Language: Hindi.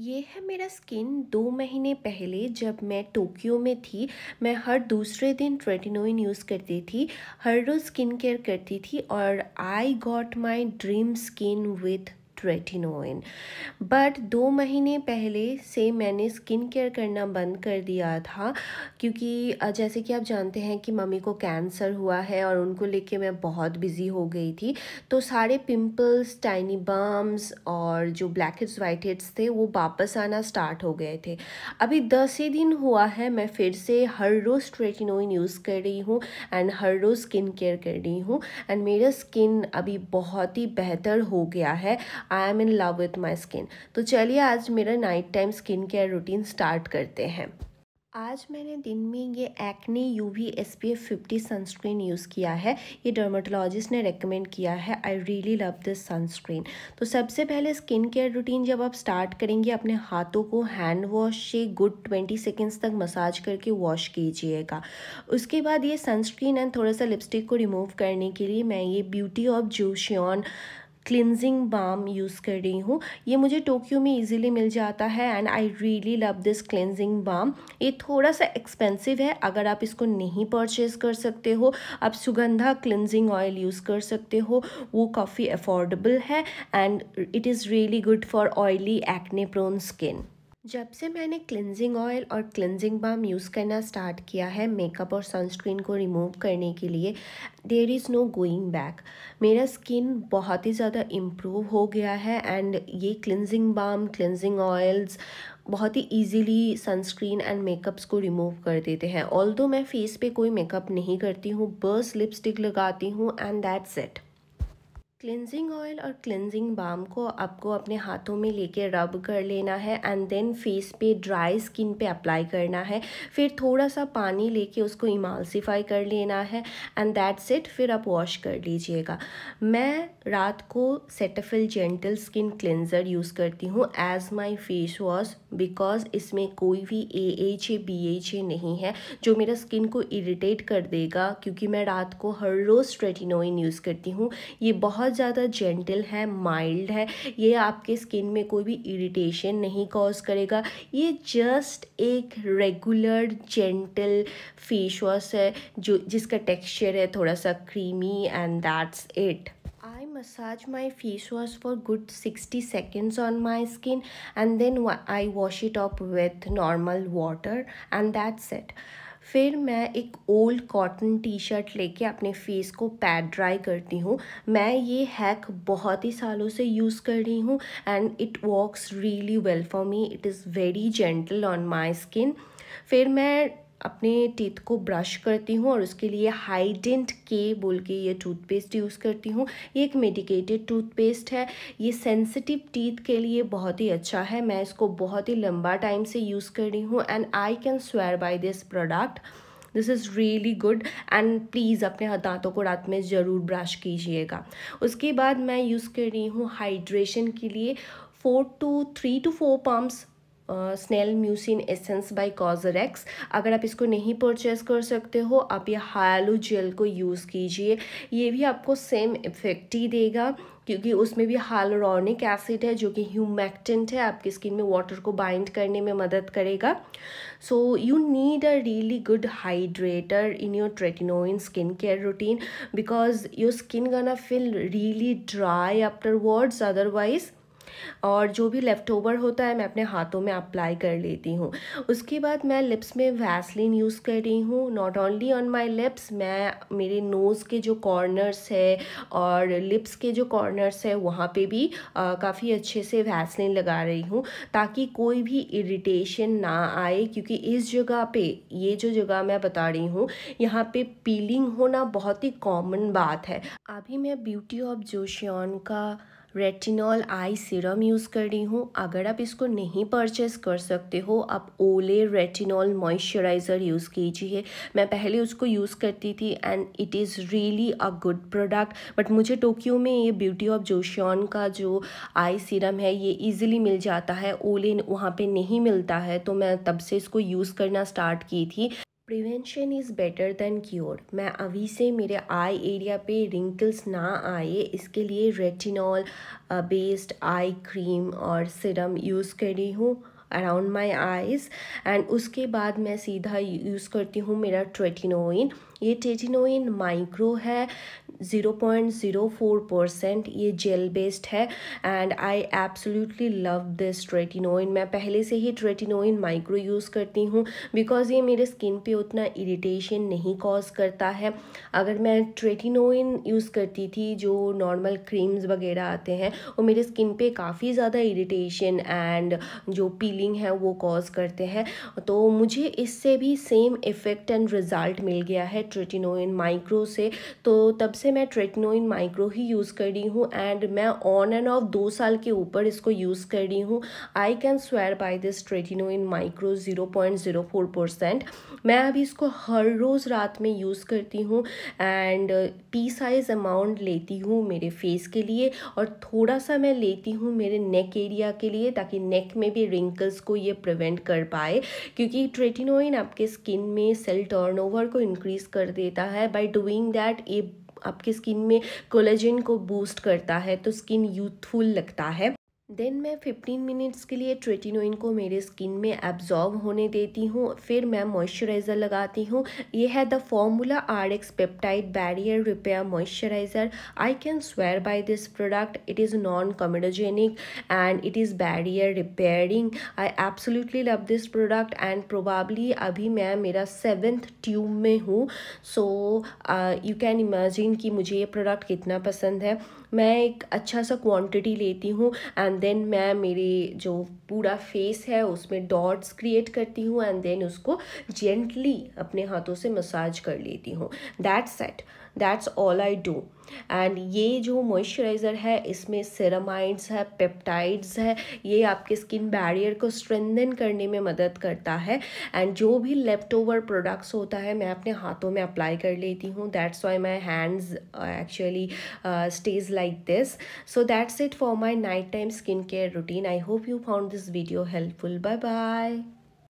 ये है मेरा स्किन दो महीने पहले जब मैं टोक्यो में थी मैं हर दूसरे दिन ट्रेटिनोइन यूज़ करती थी हर रोज़ स्किन केयर करती थी और I got my dream skin with tretinoin but दो महीने पहले से मैंने स्किन केयर करना बंद कर दिया था क्योंकि जैसे कि आप जानते हैं कि मम्मी को कैंसर हुआ है और उनको लेके मैं बहुत बिज़ी हो गई थी तो सारे पिंपल्स टाइनी बम्स और जो ब्लैक हिट्स वाइट हिट्स थे वो वापस आना स्टार्ट हो गए थे अभी दस ही दिन हुआ है मैं फिर से हर रोज़ ट्रेटिनोइन यूज़ कर रही हूँ एंड हर रोज़ स्किन केयर कर रही हूँ एंड मेरा स्किन अभी बहुत ही बेहतर हो गया है I am in love with my skin तो चलिए आज मेरा night time skin care routine start करते हैं आज मैंने दिन में ये acne U V S P F fifty sunscreen use किया है ये डर्माटोलॉजिस्ट ने रेकमेंड किया है I really love this sunscreen तो सबसे पहले स्किन केयर रूटीन जब आप स्टार्ट करेंगे अपने हाथों को हैंड वॉश से गुड ट्वेंटी सेकेंड्स तक मसाज करके वॉश कीजिएगा उसके बाद ये सनस्क्रीन एंड थोड़ा सा लिपस्टिक को रिमूव करने के लिए मैं ये beauty of Joseon cleansing balm use कर रही हूँ ये मुझे टोक्यो में इजीली मिल जाता है and I really love this cleansing balm ये थोड़ा सा एक्सपेंसिव है अगर आप इसको नहीं परचेज कर सकते हो आप सुगंधा क्लिनजिंग ऑयल यूज़ कर सकते हो वो काफ़ी अफोर्डेबल है and it is really good for oily acne prone skin जब से मैंने क्लिनजिंग ऑयल और क्लिनजिंग बाम यूज़ करना स्टार्ट किया है मेकअप और सनस्क्रीन को रिमूव करने के लिए there is no going back मेरा स्किन बहुत ही ज़्यादा इम्प्रूव हो गया है एंड ये क्लिनजिंग बाम क्लिनजिंग ऑयल्स बहुत ही इजीली सनस्क्रीन एंड मेकअप्स को रिमूव कर देते हैं ऑल मैं फेस पे कोई मेकअप नहीं करती हूँ बस लिपस्टिक लगाती हूँ and that's it cleansing oil और क्लिनजिंग बाम को आपको अपने हाथों में लेके रब कर लेना है एंड देन फेस पे ड्राई स्किन पे अप्लाई करना है फिर थोड़ा सा पानी लेके उसको इमालसीफाई कर लेना है एंड दैट्स इट फिर आप वॉश कर लीजिएगा मैं रात को Cetaphil gentle skin cleanser use करती हूँ as my face wash because इसमें कोई भी A H A B H A नहीं है जो मेरा स्किन को इरिटेट कर देगा क्योंकि मैं रात को हर रोज़ ट्रेटिनोइन यूज़ करती हूँ ये बहुत ज़्यादा जेंटल है माइल्ड है ये आपके स्किन में कोई भी इरिटेशन नहीं कॉज करेगा ये जस्ट एक रेगुलर जेंटल फेस वॉश है जो जिसका टेक्स्चर है थोड़ा सा creamy and that's it massage my face wash for good 60 seconds on my skin and then I wash it up with normal water and that's it. फिर मैं एक ओल्ड कॉटन टी शर्ट लेके अपने फेस को पैड ड्राई करती हूँ मैं ये हैक बहुत ही सालों से यूज़ कर रही हूँ and it works really well for me it is very gentle on my skin फिर मैं अपने टीथ को ब्रश करती हूँ और उसके लिए हाइडेंट के बोल के ये टूथपेस्ट यूज़ करती हूँ ये एक मेडिकेटेड टूथपेस्ट है ये सेंसिटिव टीथ के लिए बहुत ही अच्छा है मैं इसको बहुत ही लंबा टाइम से यूज़ कर रही हूँ and I can swear by this product this is really good and please अपने दांतों को रात में ज़रूर ब्रश कीजिएगा उसके बाद मैं यूज़ कर रही हूँ हाइड्रेशन के लिए four two three to four pumps snail mucin essence by Cosrx अगर आप इसको नहीं परचेज कर सकते हो आप ये हायालू जेल को यूज़ कीजिए ये भी आपको सेम इफ़ेक्ट ही देगा क्योंकि उसमें भी हालोरॉनिक एसिड है जो कि ह्यूमैक्टेंट है आपकी स्किन में वाटर को बाइंड करने में मदद करेगा so you need a really good hydrator in your tretinoin skin care routine because your skin gonna feel really dry afterwards otherwise और जो भी लेफ़्ट ओवर होता है मैं अपने हाथों में अप्लाई कर लेती हूँ उसके बाद मैं लिप्स में वैसलिन यूज़ कर रही हूँ not only on my lips मैं मेरे नोज़ के जो कॉर्नर्स है और लिप्स के जो कॉर्नर्स है वहाँ पे भी काफ़ी अच्छे से वैसलिन लगा रही हूँ ताकि कोई भी इरीटेशन ना आए क्योंकि इस जगह पे ये जो जगह मैं बता रही हूँ यहाँ पे पीलिंग होना बहुत ही कॉमन बात है अभी मैं ब्यूटी ऑफ जोशियन का रेटिनॉल आई सीरम यूज़ कर रही हूँ अगर आप इसको नहीं परचेस कर सकते हो आप ओले रेटिनॉल मॉइस्चराइज़र यूज़ कीजिए मैं पहले उसको यूज़ करती थी and it is really a good product but मुझे टोक्यो में ये ब्यूटी ऑफ जोशियन का जो आई सीरम है ये ईजिली मिल जाता है ओले वहाँ पर नहीं मिलता है तो मैं तब से इसको यूज़ करना स्टार्ट की थी prevention is better than cure मैं अभी से मेरे आई एरिया पे रिंकल्स ना आए इसके लिए रेटिनॉल बेस्ड आई क्रीम और सिरम यूज़ कर रही हूँ अराउंड माई आईज एंड उसके बाद मैं सीधा यूज़ करती हूँ मेरा ट्रेटिनोइन ये ट्रेटिनोइन माइक्रो है zero zero point four percent ये जेल बेस्ड है and I absolutely love this tretinoin मैं पहले से ही ट्रेटिनोइन माइक्रो यूज़ करती हूँ बिकॉज ये मेरे स्किन पे उतना इरिटेशन नहीं कॉज करता है अगर मैं ट्रेटिनोइन यूज़ करती थी जो नॉर्मल क्रीम्स वगैरह आते हैं वो मेरे स्किन पे काफ़ी ज़्यादा इरिटेशन एंड जो पीलिंग है वो कॉज करते हैं तो मुझे इससे भी सेम इफ़ेक्ट एंड रिज़ल्ट मिल गया है ट्रेटिनोइन माइक्रो से तो तब से से मैं ट्रेटनोइन माइक्रो ही यूज़ कर रही हूँ एंड मैं ऑन एंड ऑफ दो साल के ऊपर इसको यूज़ कर रही हूँ I can swear by this tretinoin micro zero point zero four percent मैं अभी इसको हर रोज़ रात में यूज़ करती हूँ एंड पी साइज़ अमाउंट लेती हूँ मेरे फेस के लिए और थोड़ा सा मैं लेती हूँ मेरे नेक एरिया के लिए ताकि नेक में भी रिंकल्स को ये प्रिवेंट कर पाए क्योंकि ट्रेटिनोइन आपके स्किन में सेल टर्नओवर को इंक्रीज़ कर देता है बाय डूइंग दैट ए आपकी स्किन में कोलेजिन को बूस्ट करता है तो स्किन यूथफुल लगता है देन मैं 15 मिनट्स के लिए ट्रेटिनोइन को मेरे स्किन में एब्जॉर्ब होने देती हूँ फिर मैं मॉइस्चराइज़र लगाती हूँ ये है the formula R X peptide barrier repair moisturizer I can swear by this product it is non comedogenic and it is barrier repairing I absolutely love this product and probably अभी मैं मेरा सेवेंथ ट्यूब में हूँ सो यू कैन इमेजिन कि मुझे ये प्रोडक्ट कितना पसंद है मैं एक अच्छा सा क्वान्टिटी लेती हूँ एंड एंड देन मैं मेरे जो पूरा फेस है उसमें डॉट्स क्रिएट करती हूँ एंड देन उसको जेंटली अपने हाथों से मसाज कर लेती हूँ that's set that's all I do and ये जो मॉइस्चराइज़र है इसमें सेरामाइड्स है पेप्टाइड्स है ये आपके स्किन बैरियर को स्ट्रेंदन करने में मदद करता है एंड जो भी लेफ्ट ओवर प्रोडक्ट्स होता है मैं अपने हाथों में अप्लाई कर लेती हूँ that's why my hands actually stays like this so that's it for my night times skincare routine. I hope you found this video helpful. Bye bye.